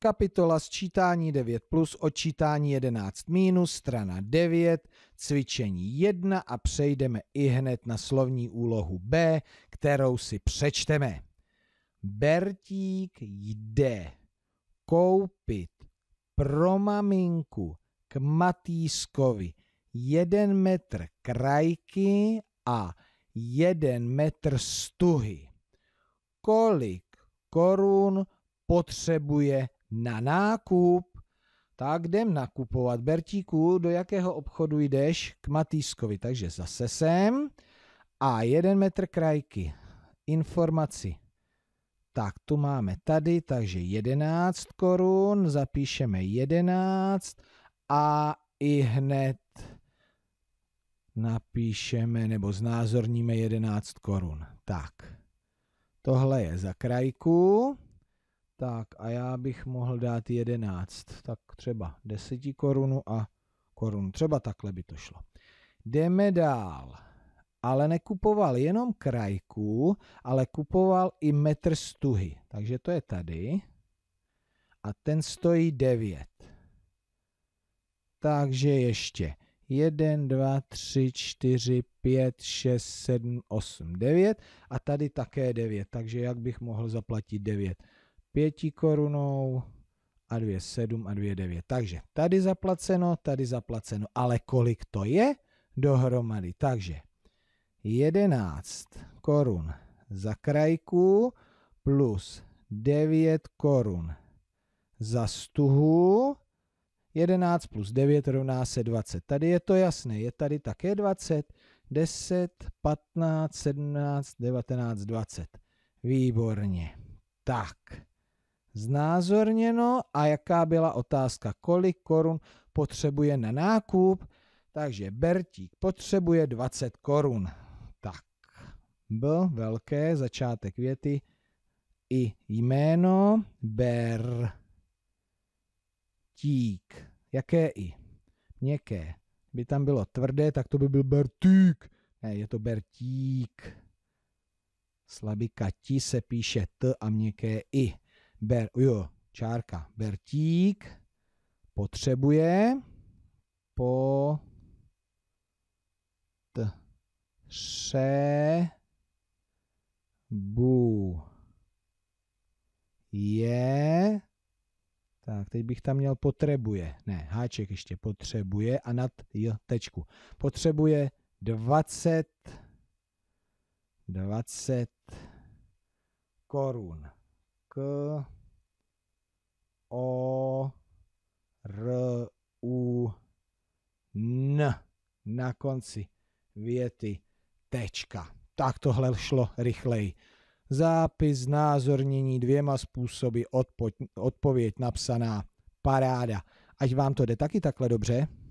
kapitola sčítání 9 plus, odčítání 11 minus, strana 9, cvičení 1 a přejdeme i hned na slovní úlohu B, kterou si přečteme. Bertík jde koupit pro maminku k Matýskovi jeden metr krajky a jeden metr stuhy. Kolik korun potřebuje na nákup. Tak jdem nakupovat. Bertíku, do jakého obchodu jdeš? K Matýskovi. Takže zase sem. A jeden metr krajky. Informaci. Tak tu máme tady, takže 11 korun, zapíšeme 11 a i hned napíšeme nebo znázorníme 11 korun. Tak, tohle je za krajku. Tak a já bych mohl dát 11, tak třeba 10 korunu a korun. Třeba takhle by to šlo. Jdeme dál. Ale nekupoval jenom krajku, ale kupoval i metr stuhy. Takže to je tady. A ten stojí 9. Takže ještě 1, 2, 3, 4, 5, 6, 7, 8, 9. A tady také 9. Takže jak bych mohl zaplatit 9? 5 korunou a 2,7 a 2,9. Takže tady zaplaceno, tady zaplaceno. Ale kolik to je dohromady? Takže 11 korun za krajku plus 9 korun za stuhu. 11 plus 9 rovná se 20. Tady je to jasné, je tady také 20. 10, 15, 17, 19, 20. Výborně. Tak znázorněno a jaká byla otázka, kolik korun potřebuje na nákup. Takže Bertík potřebuje 20 korun. Tak, B, velké, začátek věty, i jméno, Bertík Jaké i? Měkké. By tam bylo tvrdé, tak to by byl Bertík. Ne, je to Bertík. Slabika ti se píše T a měkké i. Ber, jo, čárka. Bertík potřebuje po t se bu je tak, teď bych tam měl potřebuje. Ne, háček ještě potřebuje a nad j tečku. Potřebuje 20 20 korun k O R U N na konci věty tečka. Tak tohle šlo rychleji. Zápis názornění dvěma způsoby, odpověď, odpověď napsaná, paráda. Ať vám to jde taky takhle dobře.